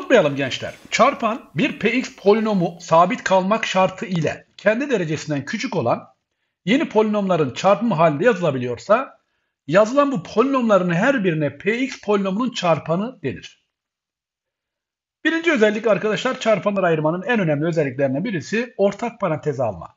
Unutmayalım gençler. Çarpan bir px polinomu sabit kalmak şartı ile kendi derecesinden küçük olan yeni polinomların çarpımı halinde yazılabiliyorsa yazılan bu polinomların her birine px polinomunun çarpanı denir. Birinci özellik arkadaşlar çarpanları ayırmanın en önemli özelliklerinden birisi ortak parantez alma.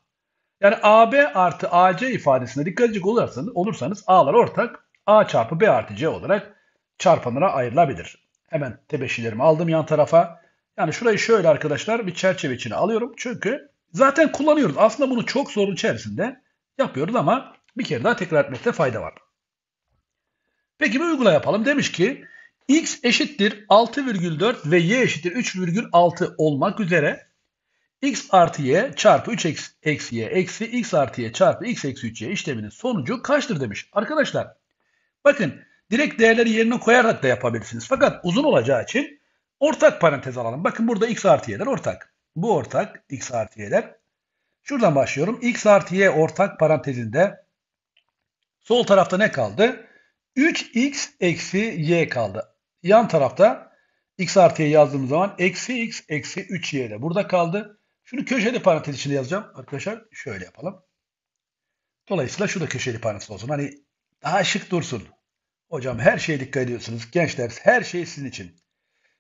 Yani AB artı AC ifadesine dikkat edecek olursanız, olursanız A'lar ortak, A çarpı B artı C olarak çarpanlara ayrılabilir. Hemen tebeşirlerimi aldım yan tarafa. Yani şurayı şöyle arkadaşlar bir çerçeve içine alıyorum. Çünkü zaten kullanıyoruz. Aslında bunu çok zorun içerisinde yapıyoruz ama bir kere daha tekrar etmekte fayda var. Peki bir uygula yapalım. Demiş ki x eşittir 6,4 ve y eşittir 3,6 olmak üzere x artı y çarpı 3 eksi y eksi x artı y çarpı x eksi 3y işleminin sonucu kaçtır demiş. Arkadaşlar bakın direkt değerleri yerine koyarak da yapabilirsiniz. Fakat uzun olacağı için ortak parantez alalım. Bakın burada x artı y'ler ortak. Bu ortak x artı y'ler. Şuradan başlıyorum. x artı y ortak parantezinde sol tarafta ne kaldı? 3x eksi y kaldı. Yan tarafta x artı y yazdığımız zaman eksi x eksi 3y ile burada kaldı. Şunu köşeli parantez içinde yazacağım. Arkadaşlar şöyle yapalım. Dolayısıyla şu da köşeli parantez olsun. Hani daha şık dursun. Hocam her şeye dikkat ediyorsunuz. Gençler her şey sizin için.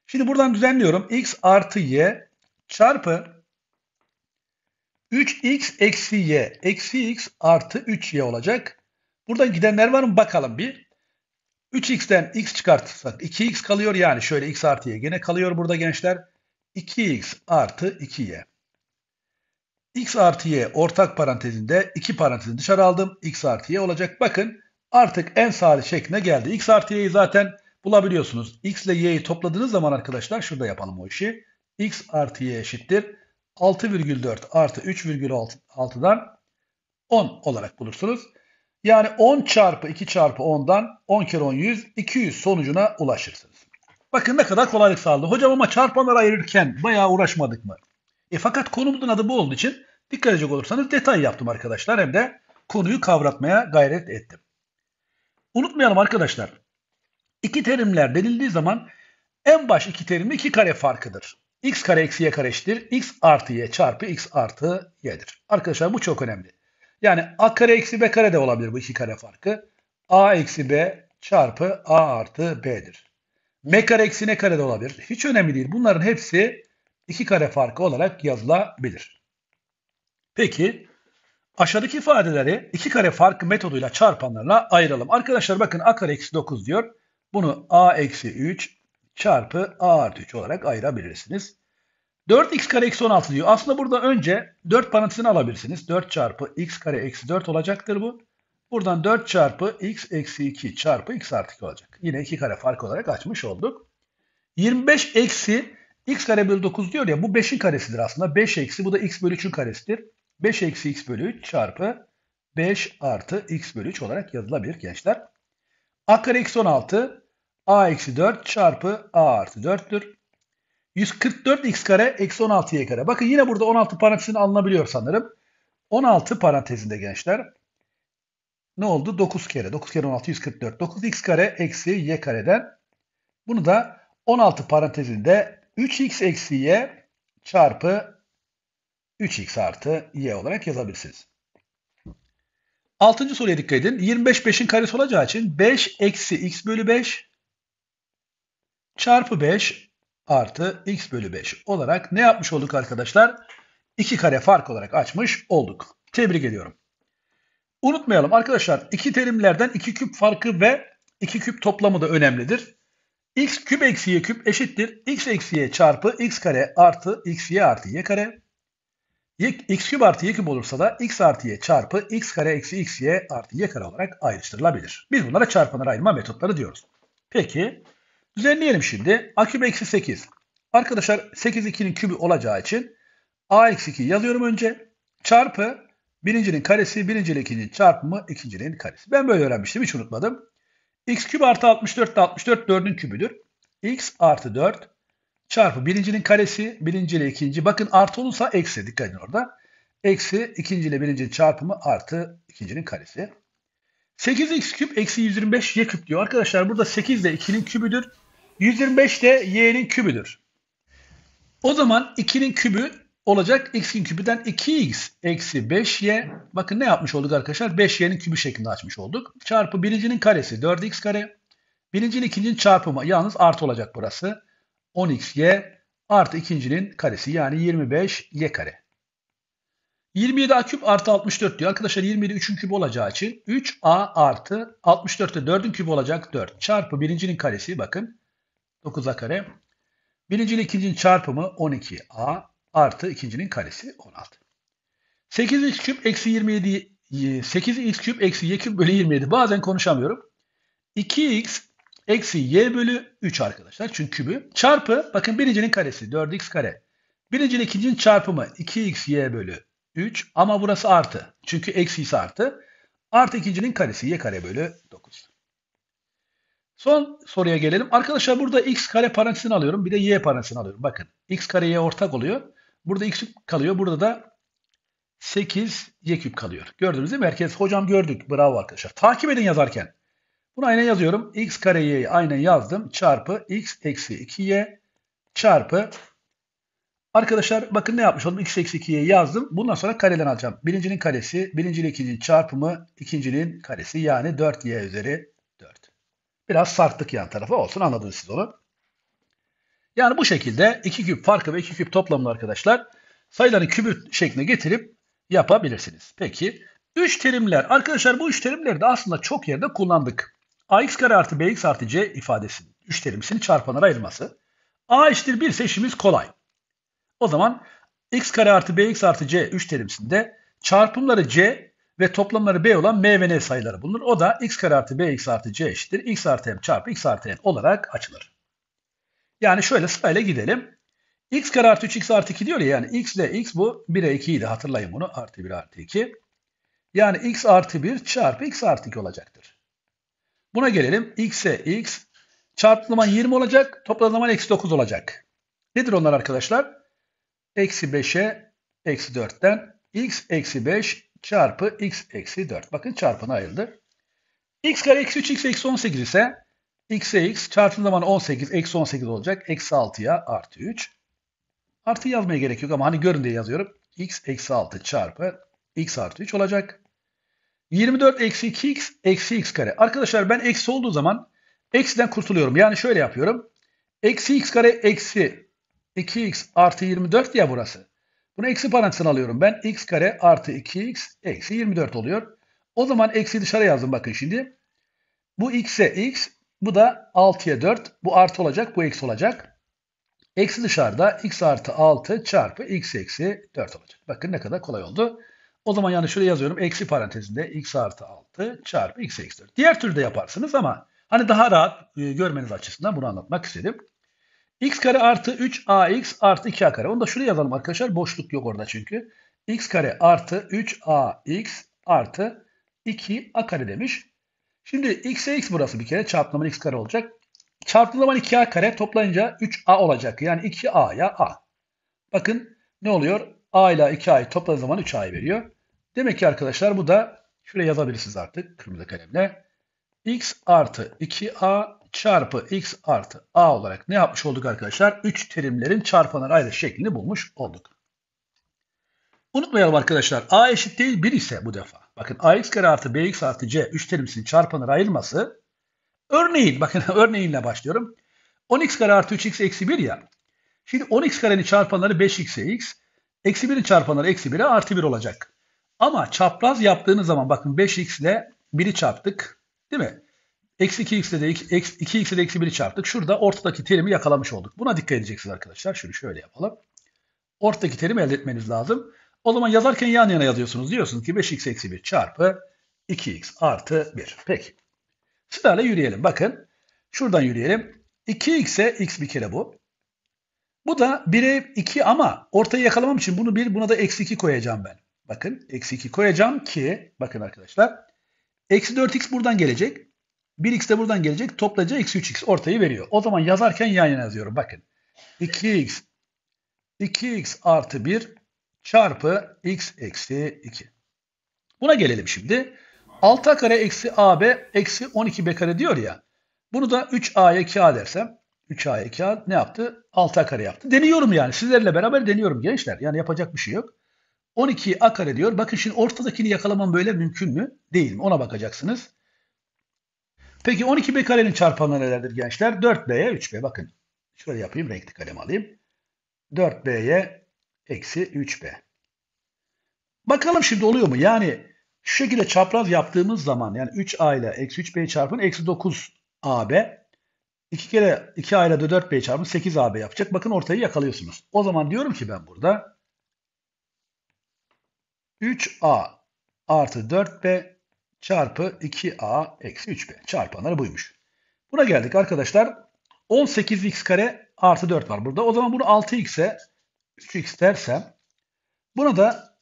Şimdi buradan düzenliyorum. x artı y çarpı 3x eksi y. Eksi x artı 3y olacak. Buradan gidenler var mı? Bakalım bir. 3x'ten x çıkartırsak 2x kalıyor. Yani şöyle x artı y gene kalıyor burada gençler. 2x artı 2y. x artı y ortak parantezinde 2 parantezin dışarı aldım. x artı y olacak. Bakın artık en sağlı şekline geldi. X artı Y'yi zaten bulabiliyorsunuz. X ile Y'yi topladığınız zaman arkadaşlar şurada yapalım o işi. X artı Y eşittir. 6,4 artı 3,6'dan 10 olarak bulursunuz. Yani 10 çarpı 2 çarpı 10'dan 10 kere 10 100, 200 sonucuna ulaşırsınız. Bakın ne kadar kolaylık sağladı. Hocam ama çarpanlar ayırırken bayağı uğraşmadık mı? E fakat konumuzun adı bu olduğu için dikkat edecek olursanız detay yaptım arkadaşlar. Hem de konuyu kavratmaya gayret ettim. Unutmayalım arkadaşlar. İki terimler denildiği zaman en baş iki terimi iki kare farkıdır. x kare eksi y kare eşittir. x artı y çarpı x artı y'dir. Arkadaşlar bu çok önemli. Yani a kare eksi b kare de olabilir bu iki kare farkı. a eksi b çarpı a artı b'dir. m kare eksi n kare de olabilir. Hiç önemli değil. Bunların hepsi iki kare farkı olarak yazılabilir. Peki Aşağıdaki ifadeleri iki kare farkı metoduyla çarpanlarla ayıralım. Arkadaşlar bakın a kare eksi 9 diyor. Bunu a eksi 3 çarpı a artı 3 olarak ayırabilirsiniz. 4x kare eksi 16 diyor. Aslında burada önce 4 parantezini alabilirsiniz. 4 çarpı x kare eksi 4 olacaktır bu. Buradan 4 çarpı x eksi 2 çarpı x artı 2 olacak. Yine iki kare fark olarak açmış olduk. 25 eksi x kare bölü 9 diyor ya bu 5'in karesidir aslında. 5 eksi bu da x bölü 3'ün karesidir. 5 eksi x bölü 3 çarpı 5 artı x bölü 3 olarak yazılabilir gençler. a kare eksi 16 a eksi 4 çarpı a artı 4'tür. 144 x kare eksi 16 y kare. Bakın yine burada 16 parantezini alınabiliyor sanırım. 16 parantezinde gençler ne oldu? 9 kere. 9 kere 16 144. 9 x kare eksi y kareden bunu da 16 parantezinde 3x eksi y çarpı 3x artı y olarak yazabilirsiniz. Altıncı soruya dikkat edin. 25 5'in karesi olacağı için 5 eksi x bölü 5 çarpı 5 artı x bölü 5 olarak ne yapmış olduk arkadaşlar? 2 kare fark olarak açmış olduk. Tebrik ediyorum. Unutmayalım arkadaşlar iki terimlerden 2 küp farkı ve 2 küp toplamı da önemlidir. x küp eksi y küp eşittir x eksi y çarpı x kare artı x y artı y kare x küp artı y küp olursa da x artı y çarpı x kare eksi x y artı y kare olarak ayrıştırılabilir. Biz bunlara çarpanlar ayırma metotları diyoruz. Peki düzenleyelim şimdi. a küp eksi 8. Arkadaşlar 8 2'nin kübü olacağı için a eksi 2 yazıyorum önce. Çarpı birincinin karesi birinciyle ikincinin çarpımı ikincinin karesi. Ben böyle öğrenmiştim hiç unutmadım. x küp artı 64 64 4'ün kübüdür. x artı 4 çarpı birincinin karesi birinci ile ikinci. Bakın artı olursa eksi dikkat edin orada. Eksi ikinci ile birincinin çarpımı artı ikincinin karesi. 8x küp eksi 125 y küp diyor. Arkadaşlar burada 8 de 2'nin kübüdür. 125 de y'nin kübüdür. O zaman 2'nin kübü olacak x'in kübüden 2x eksi 5y. Bakın ne yapmış olduk arkadaşlar? 5y'nin kübü şeklinde açmış olduk. Çarpı birincinin karesi 4x kare. Birincinin ikincinin çarpımı yalnız artı olacak burası. 10xy artı ikincinin karesi yani 25y kare. 27 a küp artı 64 diyor. Arkadaşlar 27 3'ün kübü olacağı için 3a artı 64 de 4'ün kübü olacak 4 çarpı birincinin karesi bakın 9a kare. Birinci ile ikincinin çarpımı 12a artı ikincinin karesi 16. 8x küp eksi 27 8x küp eksi y küp bölü 27 bazen konuşamıyorum. 2x Eksi y bölü 3 arkadaşlar. Çünkü kübü. Çarpı bakın birincinin karesi 4x kare. Birincinin ikincinin çarpımı 2xy bölü 3 ama burası artı. Çünkü eksi ise artı. Artı ikincinin karesi y kare bölü 9. Son soruya gelelim. Arkadaşlar burada x kare parantezini alıyorum. Bir de y parantezini alıyorum. Bakın x kare y ortak oluyor. Burada x kalıyor. Burada da 8 y küp kalıyor. Gördünüz değil mi? Herkes hocam gördük. Bravo arkadaşlar. Takip edin yazarken. Bunu aynen yazıyorum. x kareyi aynen yazdım. Çarpı x eksi 2y çarpı Arkadaşlar bakın ne yapmış oldum. x eksi 2y yazdım. Bundan sonra kareden alacağım. Birincinin karesi, birinci ile ikincinin çarpımı, ikincinin karesi yani 4y üzeri 4. Biraz sarttık yan tarafa olsun anladınız siz onu. Yani bu şekilde 2 küp farkı ve 2 küp toplamını arkadaşlar sayıların kübü şekline getirip yapabilirsiniz. Peki 3 terimler. Arkadaşlar bu 3 terimleri de aslında çok yerde kullandık ax kare artı bx artı c ifadesinin üç terimsini çarpanlara ayırması. a eşittir 1 ise işimiz kolay. O zaman x kare artı bx artı c üç terimsinde çarpımları c ve toplamları b olan m ve n sayıları bulunur. O da x kare artı bx artı c eşittir x artı m çarpı x artı N olarak açılır. Yani şöyle sırayla gidelim. x kare artı 3x artı 2 diyor ya yani x ile x bu 1'e 2 idi hatırlayın bunu artı 1 artı 2. Yani x artı 1 çarpı x artı 2 olacaktır. Buna gelelim. X'e X çarpı zaman 20 olacak. Toplam zaman eksi 9 olacak. Nedir onlar arkadaşlar? Eksi 5'e eksi 4'ten X eksi 5 çarpı X eksi 4. Bakın çarpına ayrıldı. X kare eksi 3 X eksi 18 ise X'e X e çarpı zaman 18 eksi 18 olacak. Eksi 6'ya artı 3. Artı yazmaya gerek yok ama hani görün diye yazıyorum. X eksi 6 çarpı X artı 3 olacak. 24 eksi 2x eksi x kare. Arkadaşlar ben eksi olduğu zaman eksiden kurtuluyorum. Yani şöyle yapıyorum. Eksi x kare eksi 2x artı 24 ya burası. Bunu eksi parantezine alıyorum. Ben x kare artı 2x eksi 24 oluyor. O zaman eksi dışarı yazdım bakın şimdi. Bu x'e x bu da 6'ya 4. Bu artı olacak bu eksi olacak. Eksi dışarıda x artı 6 çarpı x eksi 4 olacak. Bakın ne kadar kolay oldu. O zaman yani şuraya yazıyorum. Eksi parantezinde x artı 6 çarpı x eksi 4. Diğer türlü de yaparsınız ama hani daha rahat e, görmeniz açısından bunu anlatmak istedim. x kare artı 3ax artı 2a kare. Onu da şuraya yazalım arkadaşlar. Boşluk yok orada çünkü. x kare artı 3ax artı 2a kare demiş. Şimdi x e x burası bir kere. Çarpımın x kare olacak. Çarptığı zaman 2a kare toplayınca 3a olacak. Yani 2a'ya a. Bakın ne oluyor? a ile 2a'yı topladığı zaman 3a'yı veriyor. Demek ki arkadaşlar bu da şuraya yazabilirsiniz artık kırmızı kalemle. x artı 2a çarpı x artı a olarak ne yapmış olduk arkadaşlar? 3 terimlerin çarpanları ayrı şeklini bulmuş olduk. Unutmayalım arkadaşlar a eşit değil 1 ise bu defa. Bakın ax kare artı bx artı c 3 terimsin çarpanları ayrılması. Örneğin bakın örneğinle başlıyorum. 10x kare artı 3x eksi 1 ya. Şimdi 10x karenin çarpanları 5x'e x. Eksi 1'in çarpanları eksi 1'e artı 1 olacak. Ama çapraz yaptığınız zaman bakın 5x ile 1'i çarptık. Değil mi? Eksi 2x ile de 2x ile eksi 1'i çarptık. Şurada ortadaki terimi yakalamış olduk. Buna dikkat edeceksiniz arkadaşlar. Şunu şöyle yapalım. Ortadaki terimi elde etmeniz lazım. O zaman yazarken yan yana yazıyorsunuz. Diyorsunuz ki 5x eksi 1 çarpı 2x artı 1. Peki. Sırayla yürüyelim. Bakın. Şuradan yürüyelim. 2x'e x bir kere bu. Bu da 1'e 2 ama ortayı yakalamam için bunu 1 buna da eksi 2 koyacağım ben. Bakın eksi 2 koyacağım ki bakın arkadaşlar eksi 4x buradan gelecek. 1x de buradan gelecek. Toplaca eksi 3x ortayı veriyor. O zaman yazarken yan yana yazıyorum. Bakın 2x 2x artı 1 çarpı x eksi 2. Buna gelelim şimdi. 6a kare eksi ab eksi 12b kare diyor ya. Bunu da 3a'ya 2a dersem 3a'ya 2a ne yaptı? 6a kare yaptı. Deniyorum yani. Sizlerle beraber deniyorum gençler. Yani yapacak bir şey yok. 12 a kare diyor. Bakın şimdi ortadakini yakalamam böyle mümkün mü? Değil mi? Ona bakacaksınız. Peki 12 b karenin çarpanları nelerdir gençler? 4b'ye 3b. Bakın şöyle yapayım. Renkli kalem alayım. 4b'ye eksi 3b. Bakalım şimdi oluyor mu? Yani şu şekilde çapraz yaptığımız zaman yani 3a ile eksi 3b çarpın eksi 9ab 2 kere 2a ile 4b çarpın 8ab yapacak. Bakın ortayı yakalıyorsunuz. O zaman diyorum ki ben burada 3a artı 4b çarpı 2a eksi 3b. Çarpanları buymuş. Buna geldik arkadaşlar. 18x kare artı 4 var burada. O zaman bunu 6x'e 3x dersem buna da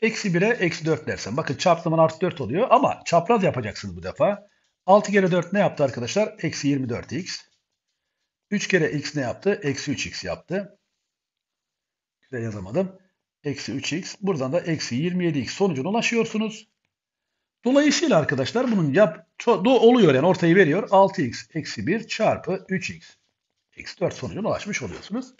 eksi 1'e eksi 4 dersem. Bakın çarptığımın artı 4 oluyor ama çapraz yapacaksınız bu defa. 6 kere 4 ne yaptı arkadaşlar? Eksi 24x. 3 kere x ne yaptı? Eksi 3x yaptı. Güzel yazamadım. Eksi 3x. Buradan da eksi 27x sonucuna ulaşıyorsunuz. Dolayısıyla arkadaşlar bunun yap oluyor yani ortayı veriyor. 6x eksi 1 çarpı 3x. Eksi 4 sonucuna ulaşmış oluyorsunuz.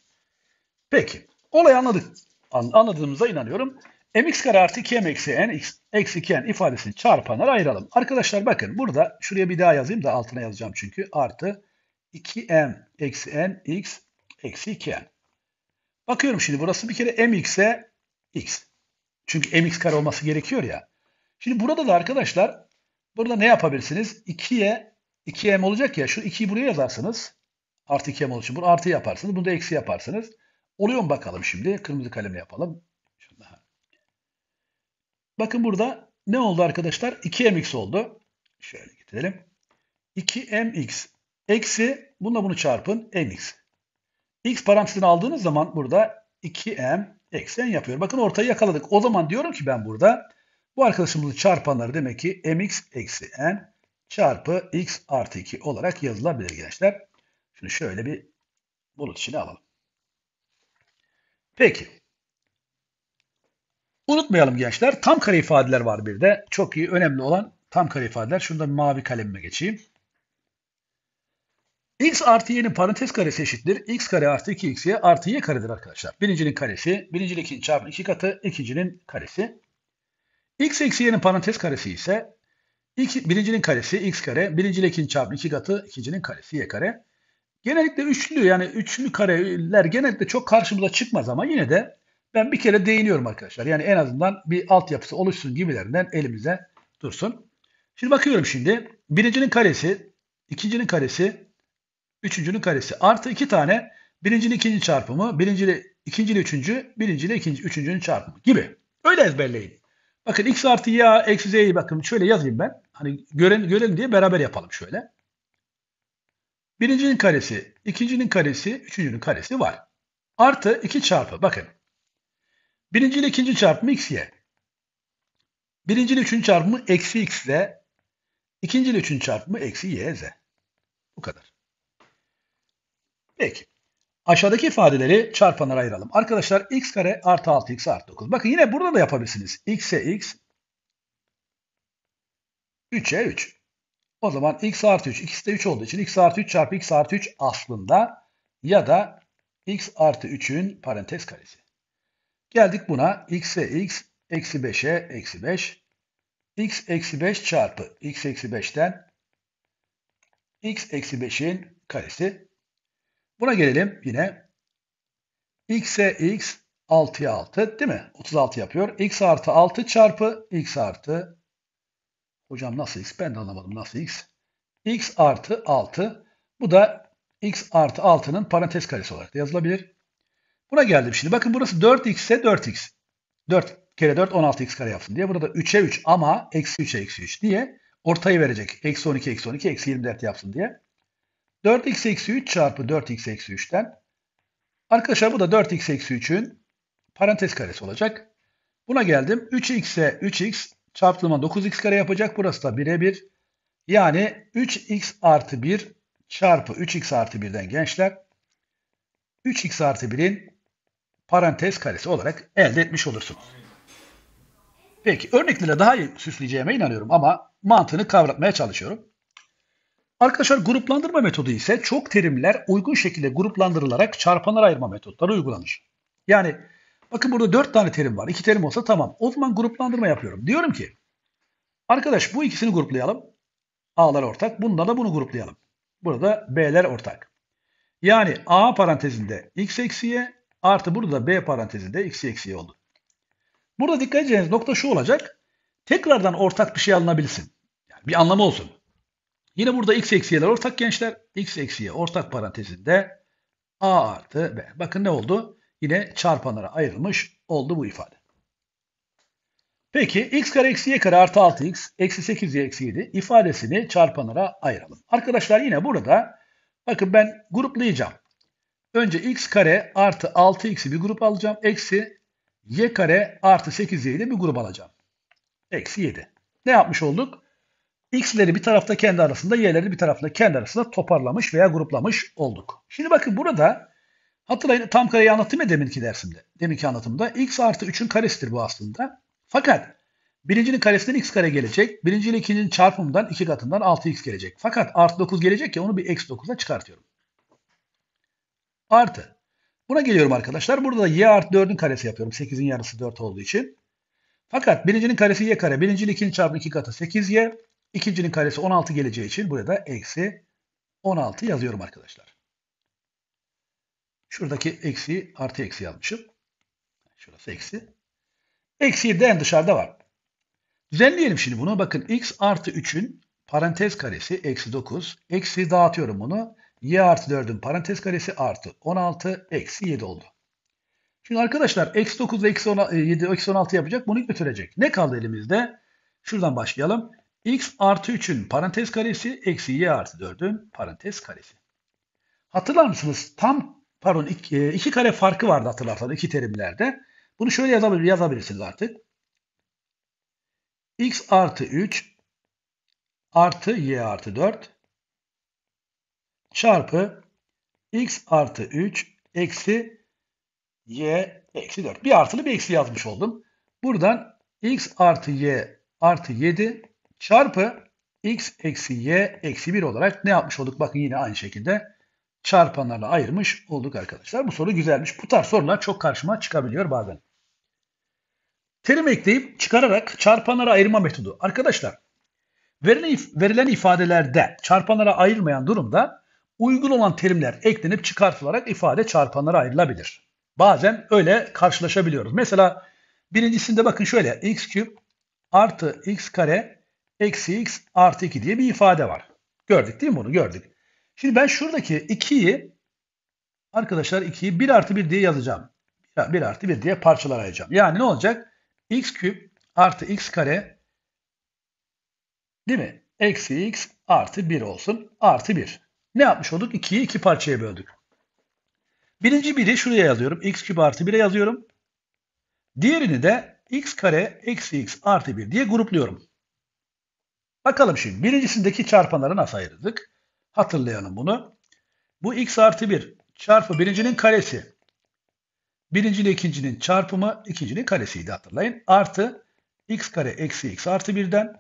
Peki. Olayı anladık. Anladığımıza inanıyorum. mx kare artı 2m eksi n x, eksi 2n ifadesini çarpanlara ayıralım. Arkadaşlar bakın burada şuraya bir daha yazayım da altına yazacağım çünkü. Artı 2m eksi n x eksi 2n. Bakıyorum şimdi burası bir kere mx'e x. Çünkü mx kare olması gerekiyor ya. Şimdi burada da arkadaşlar burada ne yapabilirsiniz? 2'ye 2m olacak ya şu 2'yi buraya yazarsınız. Artı 2m olduğu için bunu artı yaparsınız. Bunu da eksi yaparsınız. Oluyor mu bakalım şimdi? Kırmızı kalemle yapalım. Bakın burada ne oldu arkadaşlar? 2mx oldu. Şöyle gidelim. 2mx eksi bununla bunu çarpın mx. x parantezini aldığınız zaman burada 2m eksen yapıyor. Bakın ortayı yakaladık. O zaman diyorum ki ben burada bu arkadaşımızın çarpanları demek ki mx eksi n çarpı x artı 2 olarak yazılabilir gençler. Şunu şöyle bir bulut içine alalım. Peki. Unutmayalım gençler. Tam kare ifadeler var bir de. Çok iyi. Önemli olan tam kare ifadeler. Şunu da mavi kalemime geçeyim x artı y'nin parantez karesi eşittir. x kare artı 2xy artı y karedir arkadaşlar. Birincinin karesi, birincilikinin çarpı iki katı, ikincinin karesi. x eksi y'nin parantez karesi ise iki, birincinin karesi x kare, birincilikinin çarpı iki katı, ikincinin karesi y kare. Genellikle üçlü yani üçlü kareler genellikle çok karşımıza çıkmaz ama yine de ben bir kere değiniyorum arkadaşlar. Yani en azından bir altyapısı oluşsun gibilerinden elimize dursun. Şimdi bakıyorum şimdi. Birincinin karesi, ikincinin karesi, üçüncünün karesi. Artı iki tane birinci ile ikinci çarpımı, birinci ile ikinci ile üçüncü, birinci ile ikinci, üçüncünün çarpımı gibi. Öyle ezberleyin. Bakın x artı y eksi z'yi bakın şöyle yazayım ben. Hani gören, görelim diye beraber yapalım şöyle. Birincinin karesi, ikincinin karesi, üçüncünün karesi var. Artı iki çarpı bakın. Birinci ile ikinci çarpımı x y. Birinci ile üçüncü çarpımı eksi x z. İkinci ile üçüncü çarpımı eksi y z. Bu kadar. Peki. Aşağıdaki ifadeleri çarpanlara ayıralım. Arkadaşlar x kare artı 6x artı 9. Bakın yine burada da yapabilirsiniz. x'e x, 3'e 3. O zaman x artı 3, ikisi de 3 olduğu için x artı 3 çarpı x artı 3 aslında ya da x artı 3'ün parantez karesi. Geldik buna x'e x, eksi 5'e eksi 5. x eksi 5 çarpı x eksi 5'ten x eksi 5'in karesi. Buna gelelim yine. X'e x, 6'ya 6 değil mi? 36 yapıyor. X artı 6 çarpı X artı Hocam nasıl X? Ben de anlamadım nasıl X. X artı 6. Bu da X artı 6'nın parantez karesi olarak da yazılabilir. Buna geldim şimdi. Bakın burası 4x ise 4x. 4 kere 4 16x kare yapsın diye. Burada 3'e 3 ama eksi 3'e eksi 3 diye ortayı verecek. Eksi 12 eksi 12 eksi 24 yapsın diye. 4x eksi 3 çarpı 4x eksi 3'ten. Arkadaşlar bu da 4x eksi 3'ün parantez karesi olacak. Buna geldim. 3x'e 3x çarptırma 9x kare yapacak. Burası da 1'e 1. Yani 3x artı 1 çarpı 3x artı 1'den gençler. 3x artı 1'in parantez karesi olarak elde etmiş olursunuz. Peki örneklere daha iyi süsleyeceğime inanıyorum ama mantığını kavratmaya çalışıyorum. Arkadaşlar gruplandırma metodu ise çok terimler uygun şekilde gruplandırılarak çarpanlar ayırma metotları uygulanır. Yani bakın burada 4 tane terim var. 2 terim olsa tamam. O zaman gruplandırma yapıyorum. Diyorum ki arkadaş bu ikisini gruplayalım. A'lar ortak. Bununla da bunu gruplayalım. Burada B'ler ortak. Yani A parantezinde x eksi y artı burada da B parantezinde x eksi y oldu. Burada dikkat edeceğiniz nokta şu olacak. Tekrardan ortak bir şey alınabilsin. Yani bir anlamı olsun. Yine burada x eksiyeler ortak gençler. x eksiye ortak parantezinde a artı b. Bakın ne oldu? Yine çarpanlara ayrılmış oldu bu ifade. Peki x kare eksi y kare artı 6x eksi 8y eksi 7 ifadesini çarpanlara ayıralım. Arkadaşlar yine burada bakın ben gruplayacağım. Önce x kare artı 6x'i bir grup alacağım. Eksi y kare artı 8 yi de bir grup alacağım. Eksi 7. Ne yapmış olduk? X'leri bir tarafta kendi arasında, Y'leri bir tarafta kendi arasında toparlamış veya gruplamış olduk. Şimdi bakın burada hatırlayın tam kareyi anlattım ya deminki dersimde. Deminki anlatımda X artı 3'ün karesidir bu aslında. Fakat birincinin karesinden X kare gelecek. Birinci ile ikincinin çarpımından iki katından 6X gelecek. Fakat artı 9 gelecek ya onu bir eksi 9'a çıkartıyorum. Artı. Buna geliyorum arkadaşlar. Burada da y artı 4'ün karesi yapıyorum. 8'in yarısı 4 olduğu için. Fakat birincinin karesi y kare. Birincinin ikinin çarpı 2 katı 8y. İkincinin karesi 16 geleceği için burada eksi 16 yazıyorum arkadaşlar. Şuradaki eksi artı eksi yazmışım. Şurası eksi. Eksi de en dışarıda var. Düzenleyelim şimdi bunu. Bakın x artı 3'ün parantez karesi eksi 9. Eksi dağıtıyorum bunu. y artı 4'ün parantez karesi artı 16 eksi 7 oldu. Şimdi arkadaşlar eksi 9 ile eksi 16 e, yapacak. Bunu ilk bitirecek. Ne kaldı elimizde? Şuradan başlayalım x artı 3'ün parantez karesi eksi y artı 4'ün parantez karesi. Hatırlar mısınız? Tam pardon iki, e, kare farkı vardı hatırlarsanız iki terimlerde. Bunu şöyle yazabilir, yazabilirsiniz artık. x artı 3 artı y artı 4 çarpı x artı 3 eksi y eksi 4. Bir artılı bir eksi yazmış oldum. Buradan x artı y artı 7 çarpı x eksi y eksi 1 olarak ne yapmış olduk? Bakın yine aynı şekilde çarpanlarla ayırmış olduk arkadaşlar. Bu soru güzelmiş. Bu tarz sorular çok karşıma çıkabiliyor bazen. Terim ekleyip çıkararak çarpanlara ayırma metodu. Arkadaşlar verilen ifadelerde çarpanlara ayırmayan durumda uygun olan terimler eklenip çıkartılarak ifade çarpanlara ayrılabilir. Bazen öyle karşılaşabiliyoruz. Mesela birincisinde bakın şöyle x küp artı x kare eksi x artı 2 diye bir ifade var. Gördük değil mi bunu? Gördük. Şimdi ben şuradaki 2'yi arkadaşlar 2'yi 1 artı 1 diye yazacağım. 1 artı 1 diye parçalar ayıracağım. Yani ne olacak? x küp artı x kare değil mi? Eksi x artı 1 olsun. Artı 1. Ne yapmış olduk? 2'yi 2 parçaya böldük. Birinci biri şuraya yazıyorum. x küp artı 1'e yazıyorum. Diğerini de x kare eksi x artı 1 diye grupluyorum. Bakalım şimdi birincisindeki çarpanları nasıl ayırdık? Hatırlayalım bunu. Bu x artı 1 çarpı birincinin karesi. Birinci ile ikincinin çarpımı ikincinin karesiydi hatırlayın. Artı x kare eksi x artı 1'den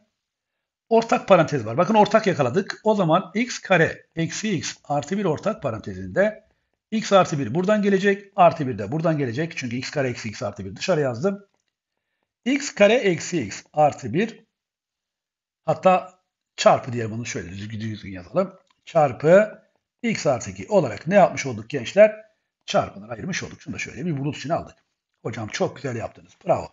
ortak parantez var. Bakın ortak yakaladık. O zaman x kare eksi x artı 1 ortak parantezinde x artı 1 buradan gelecek. Artı 1 de buradan gelecek. Çünkü x kare eksi x artı 1 dışarı yazdım. x kare eksi x artı 1 Hatta çarpı diye bunu şöyle düzgün düzgün yazalım. Çarpı x artı 2 olarak ne yapmış olduk gençler? çarpını ayırmış olduk. Şunu da şöyle bir bulut için aldık. Hocam çok güzel yaptınız. Bravo.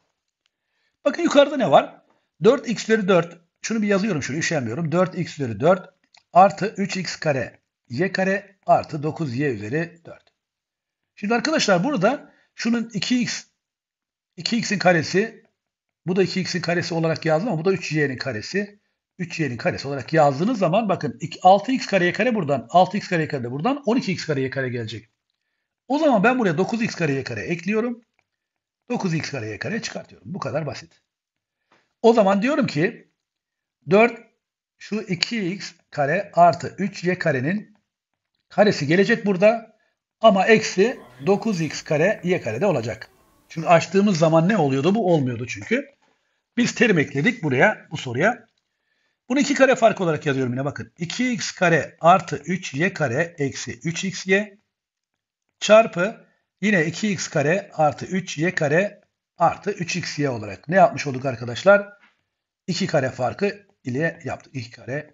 Bakın yukarıda ne var? 4x üzeri 4. Şunu bir yazıyorum şuraya üşenmiyorum. 4x üzeri 4 artı 3x kare y kare artı 9y üzeri 4. Şimdi arkadaşlar burada şunun 2x 2x'in karesi bu da 2x'in karesi olarak yazdım ama bu da 3y'nin karesi. 3y'nin karesi olarak yazdığınız zaman bakın 6x kareye kare buradan, 6x kareye kare de buradan 12x kareye kare gelecek. O zaman ben buraya 9x kareye kare ekliyorum. 9x kareye kare çıkartıyorum. Bu kadar basit. O zaman diyorum ki 4 şu 2x kare artı 3y karenin karesi gelecek burada ama eksi 9x kare y kare de olacak. Çünkü açtığımız zaman ne oluyordu? Bu olmuyordu çünkü. Biz terim ekledik buraya, bu soruya. Bunu iki kare fark olarak yazıyorum yine bakın. 2x kare artı 3y kare eksi 3xy çarpı yine 2x kare artı 3y kare artı 3xy olarak ne yapmış olduk arkadaşlar? 2 kare farkı ile yaptık. 2 kare